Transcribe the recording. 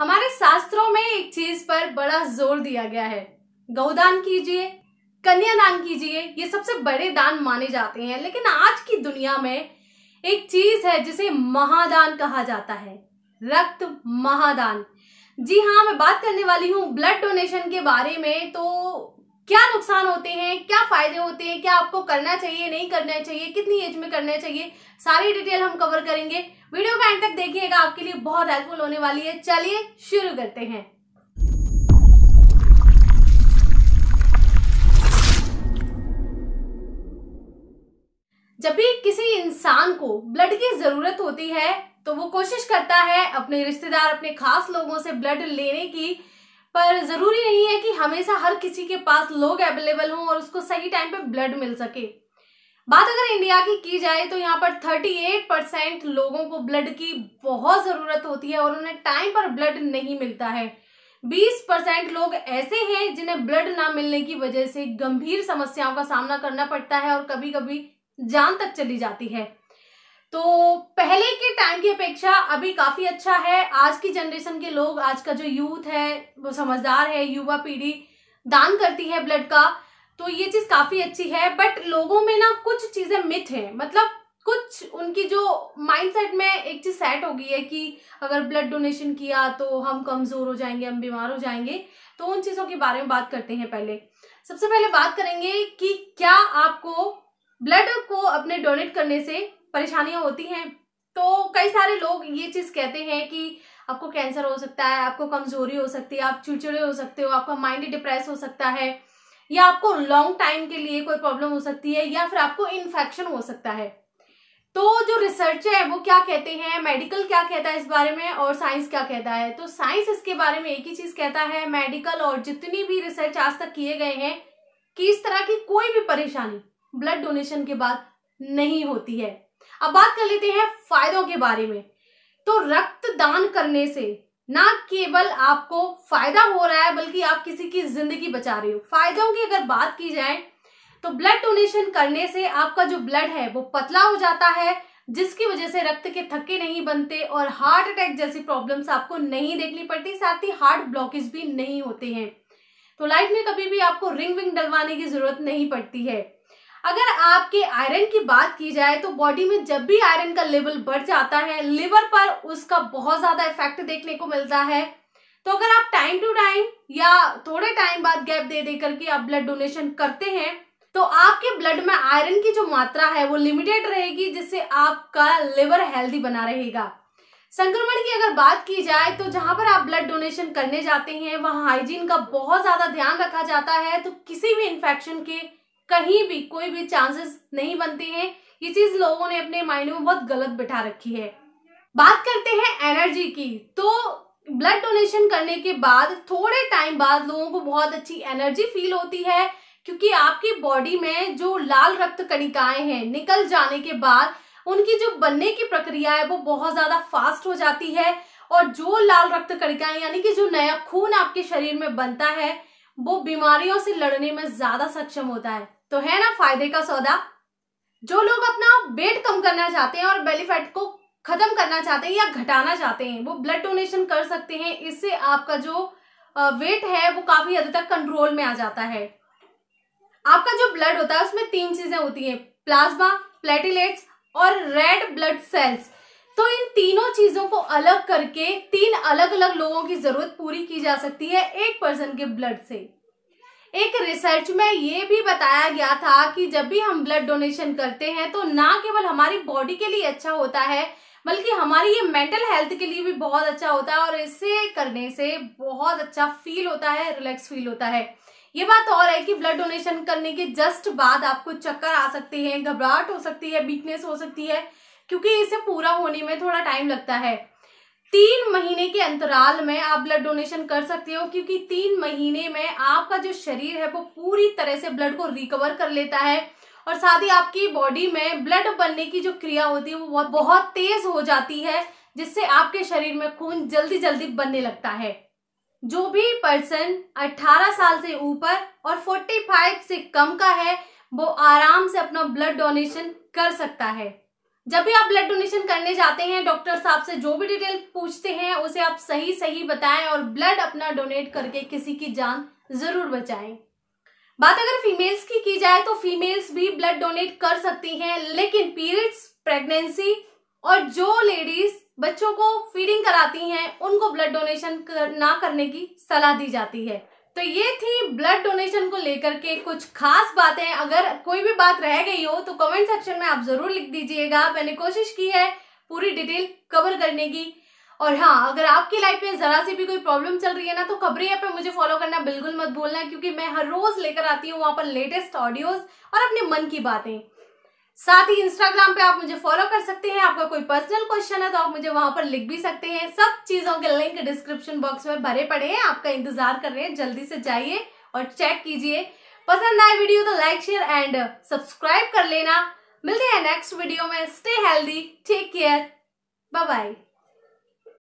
हमारे शास्त्रों में एक चीज पर बड़ा जोर दिया गया है गौदान कीजिए कन्यादान कीजिए ये सबसे बड़े दान माने जाते हैं लेकिन आज की दुनिया में एक चीज है जिसे महादान कहा जाता है रक्त महादान जी हाँ मैं बात करने वाली हूँ ब्लड डोनेशन के बारे में तो क्या नुकसान होते हैं क्या फायदे होते हैं क्या आपको करना चाहिए नहीं करना चाहिए कितनी एज में करना चाहिए सारी डिटेल हम कवर करेंगे वीडियो को एंड तक देखिएगा आपके लिए बहुत हेल्पफुल होने वाली है चलिए शुरू करते हैं जब भी किसी इंसान को ब्लड की जरूरत होती है तो वो कोशिश करता है अपने रिश्तेदार अपने खास लोगों से ब्लड लेने की पर जरूरी नहीं है कि हमेशा हर किसी के पास लोग अवेलेबल हों और उसको सही टाइम पे ब्लड मिल सके बात अगर इंडिया की की जाए तो यहाँ पर 38 परसेंट लोगों को ब्लड की बहुत ज़रूरत होती है और उन्हें टाइम पर ब्लड नहीं मिलता है 20 परसेंट लोग ऐसे हैं जिन्हें ब्लड ना मिलने की वजह से गंभीर समस्याओं का सामना करना पड़ता है और कभी कभी जान तक चली जाती है तो पहले के टाइम की अपेक्षा अभी काफ़ी अच्छा है आज की जनरेशन के लोग आज का जो यूथ है वो समझदार है युवा पीढ़ी दान करती है ब्लड का तो ये चीज़ काफ़ी अच्छी है बट लोगों में ना कुछ चीज़ें मिथ है मतलब कुछ उनकी जो माइंडसेट में एक चीज़ सेट हो गई है कि अगर ब्लड डोनेशन किया तो हम कमज़ोर हो जाएंगे हम बीमार हो जाएंगे तो उन चीज़ों के बारे में बात करते हैं पहले सबसे पहले बात करेंगे कि क्या आपको ब्लड को अपने डोनेट करने से परेशानियां होती हैं तो कई सारे लोग ये चीज़ कहते हैं कि आपको कैंसर हो सकता है आपको कमजोरी हो सकती है आप चिड़चिड़े हो सकते हो आपका माइंड डिप्रेस हो सकता है या आपको लॉन्ग टाइम के लिए कोई प्रॉब्लम हो सकती है या फिर आपको इन्फेक्शन हो सकता है तो जो रिसर्च है वो क्या कहते हैं मेडिकल क्या कहता है इस बारे में और साइंस क्या कहता है तो साइंस इसके बारे में एक ही चीज कहता है मेडिकल और जितनी भी रिसर्च आज तक किए गए हैं कि इस तरह की कोई भी परेशानी ब्लड डोनेशन के बाद नहीं होती है अब बात कर लेते हैं फायदों के बारे में तो रक्तदान करने से ना केवल आपको फायदा हो रहा है बल्कि आप किसी की जिंदगी बचा रहे हो फायदों की अगर बात की जाए तो ब्लड डोनेशन करने से आपका जो ब्लड है वो पतला हो जाता है जिसकी वजह से रक्त के थक्के नहीं बनते और हार्ट अटैक जैसी प्रॉब्लम्स आपको नहीं देखनी पड़ती साथ ही हार्ट ब्लॉकेज भी नहीं होते हैं तो लाइफ में कभी भी आपको रिंग विंग डलवाने की जरूरत नहीं पड़ती है अगर आपके आयरन की बात की जाए तो बॉडी में जब भी आयरन का लेवल बढ़ जाता है लिवर पर उसका बहुत ज़्यादा इफेक्ट देखने को मिलता है तो अगर आप टाइम टू टाइम या थोड़े टाइम बाद गैप दे दे करके आप ब्लड डोनेशन करते हैं तो आपके ब्लड में आयरन की जो मात्रा है वो लिमिटेड रहेगी जिससे आपका लिवर हेल्दी बना रहेगा संक्रमण की अगर बात की जाए तो जहां पर आप ब्लड डोनेशन करने जाते हैं वहां हाइजीन का बहुत ज्यादा ध्यान रखा जाता है तो किसी भी इंफेक्शन के कहीं भी कोई भी चांसेस नहीं बनते हैं ये चीज लोगों ने अपने माइंड में बहुत गलत बिठा रखी है बात करते हैं एनर्जी की तो ब्लड डोनेशन करने के बाद थोड़े टाइम बाद लोगों को बहुत अच्छी एनर्जी फील होती है क्योंकि आपकी बॉडी में जो लाल रक्त कणिकाएं हैं निकल जाने के बाद उनकी जो बनने की प्रक्रिया है वो बहुत ज्यादा फास्ट हो जाती है और जो लाल रक्त कणिकाएं यानी कि जो नया खून आपके शरीर में बनता है वो बीमारियों से लड़ने में ज्यादा सक्षम होता है तो है ना फायदे का सौदा जो लोग अपना वेट कम करना चाहते हैं और बेली फैट को खत्म करना चाहते हैं या घटाना चाहते हैं वो ब्लड डोनेशन कर सकते हैं इससे आपका जो वेट है वो काफी हद तक कंट्रोल में आ जाता है आपका जो ब्लड होता है उसमें तीन चीजें होती हैं प्लाज्मा प्लेटिलेट्स और रेड ब्लड सेल्स तो इन तीनों चीजों को अलग करके तीन अलग अलग लोगों की जरूरत पूरी की जा सकती है एक पर्सन के ब्लड से एक रिसर्च में ये भी बताया गया था कि जब भी हम ब्लड डोनेशन करते हैं तो ना केवल हमारी बॉडी के लिए अच्छा होता है बल्कि हमारी ये मेंटल हेल्थ के लिए भी बहुत अच्छा होता है और इसे करने से बहुत अच्छा फील होता है रिलैक्स फील होता है ये बात और है कि ब्लड डोनेशन करने के जस्ट बाद आपको चक्कर आ सकते हैं घबराहट हो सकती है वीकनेस हो सकती है क्योंकि इसे पूरा होने में थोड़ा टाइम लगता है तीन महीने के अंतराल में आप ब्लड डोनेशन कर सकते हो क्योंकि तीन महीने में आपका जो शरीर है वो पूरी तरह से ब्लड को रिकवर कर लेता है और साथ ही आपकी बॉडी में ब्लड बनने की जो क्रिया होती है वो बहुत तेज हो जाती है जिससे आपके शरीर में खून जल्दी जल्दी बनने लगता है जो भी पर्सन 18 साल से ऊपर और 45 से कम का है वो आराम से अपना ब्लड डोनेशन कर सकता है जब भी आप ब्लड डोनेशन करने जाते हैं डॉक्टर साहब से जो भी डिटेल पूछते हैं उसे आप सही सही बताएं और ब्लड अपना डोनेट करके किसी की जान जरूर बचाएं बात अगर फीमेल्स की की जाए तो फीमेल्स भी ब्लड डोनेट कर सकती हैं लेकिन पीरियड्स प्रेगनेंसी और जो लेडीज बच्चों को फीडिंग कराती हैं उनको ब्लड डोनेशन कर, ना करने की सलाह दी जाती है तो ये थी ब्लड डोनेशन को लेकर के कुछ खास बातें अगर कोई भी बात रह गई हो तो कमेंट सेक्शन में आप जरूर लिख दीजिएगा मैंने कोशिश की है पूरी डिटेल कवर करने की और हाँ अगर आपकी लाइफ में जरा सी भी कोई प्रॉब्लम चल रही है ना तो खबरी ऐप पे मुझे फॉलो करना बिल्कुल मत भूलना क्योंकि मैं हर रोज लेकर आती हूँ वहां पर लेटेस्ट ऑडियोज और अपने मन की बातें साथ ही इंस्टाग्राम पे आप मुझे फॉलो कर सकते हैं आपका कोई पर्सनल क्वेश्चन है तो आप मुझे वहां पर लिख भी सकते हैं सब चीजों के लिंक डिस्क्रिप्शन बॉक्स में भरे पड़े हैं आपका इंतजार कर रहे हैं जल्दी से जाइए और चेक कीजिए पसंद आए वीडियो तो लाइक शेयर एंड सब्सक्राइब कर लेना मिलते हैं नेक्स्ट वीडियो में stay healthy take care bye bye